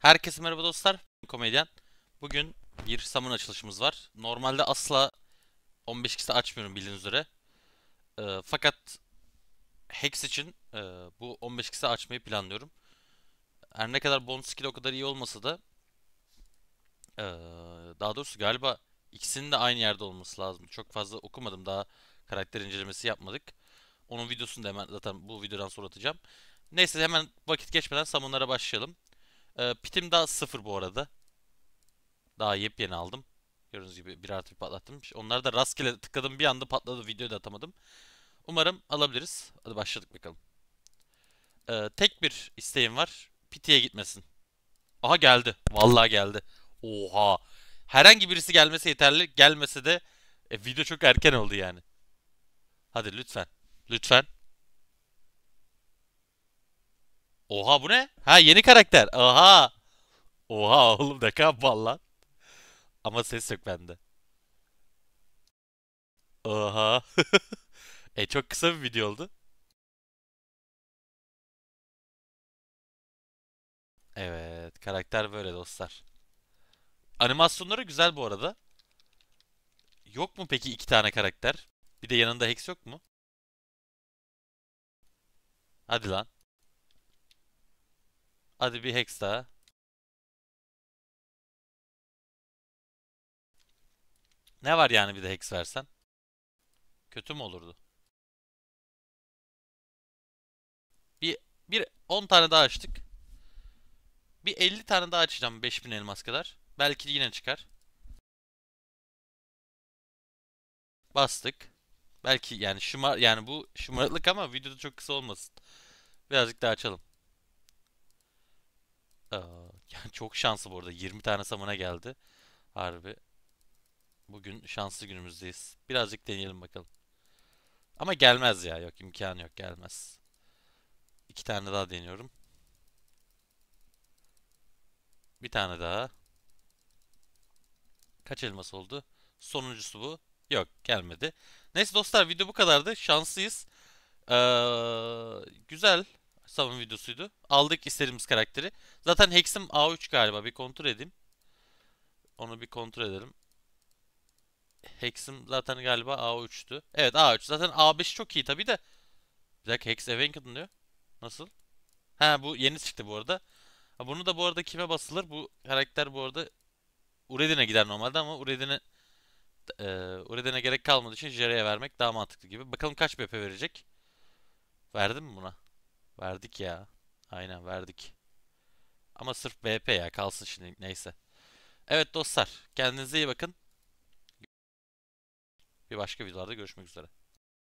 Herkese merhaba dostlar. Komedyen. Bugün bir samun açılışımız var. Normalde asla 15 kişi açmıyorum bildiğiniz üzere. E, fakat Hex için e, bu 15 kişi açmayı planlıyorum. Her ne kadar bonus skill o kadar iyi olmasa da e, daha doğrusu galiba ikisinin de aynı yerde olması lazım. Çok fazla okumadım. Daha karakter incelemesi yapmadık. Onun videosunu da hemen zaten bu videodan sonra atacağım. Neyse hemen vakit geçmeden samunlara başlayalım. Ee, pitim daha sıfır bu arada. Daha yepyeni aldım. Gördüğünüz gibi bir artı bir patlattım. Onları da rastgele tıkladım bir anda patladı. Videoyu da atamadım. Umarım alabiliriz. Hadi başladık bakalım. Ee, tek bir isteğim var. Piti'ye gitmesin. Aha geldi. Vallahi geldi. Oha. Herhangi birisi gelmesi yeterli. Gelmese de e, video çok erken oldu yani. Hadi lütfen. Lütfen. Oha bu ne? Ha yeni karakter. Aha. Oha oğlum ne kapan lan. Ama ses yok bende. Oha. e çok kısa bir video oldu. Evet karakter böyle dostlar. Animasyonları güzel bu arada. Yok mu peki iki tane karakter? Bir de yanında Hex yok mu? Hadi lan. Hadi bir hex daha. Ne var yani bir de hex versen? Kötü mü olurdu? Bir, bir 10 tane daha açtık. Bir 50 tane daha açacağım 5000 elmas kadar. Belki yine çıkar. Bastık. Belki yani şımar yani bu şımarıklık ama videoda çok kısa olmasın. Birazcık daha açalım yani çok şanslı bu arada. 20 tane samana geldi. Harbi. Bugün şanslı günümüzdeyiz. Birazcık deneyelim bakalım. Ama gelmez ya. Yok imkan yok gelmez. İki tane daha deniyorum. Bir tane daha. Kaç elmas oldu? Sonuncusu bu. Yok gelmedi. Neyse dostlar video bu kadardı. Şanslıyız. Ee, güzel savun videosuydu. Aldık istediğimiz karakteri. Zaten Hex'im A3 galiba. Bir kontrol edeyim. Onu bir kontrol edelim. Hex'im zaten galiba A3'tü. Evet A3. Zaten A5 çok iyi tabii de. Bir dakika Hex Awakened diyor. Nasıl? Ha bu yeni çıktı bu arada. Ha, bunu da bu arada kime basılır? Bu karakter bu arada Uredin'e gider normalde ama Uredin'e e, Uredin'e gerek kalmadığı için Jere'ye vermek daha mantıklı gibi. Bakalım kaç BP verecek. Verdim mi buna? Verdik ya. Aynen verdik. Ama sırf BP ya kalsın şimdi neyse. Evet dostlar kendinize iyi bakın. Bir başka videolarda görüşmek üzere.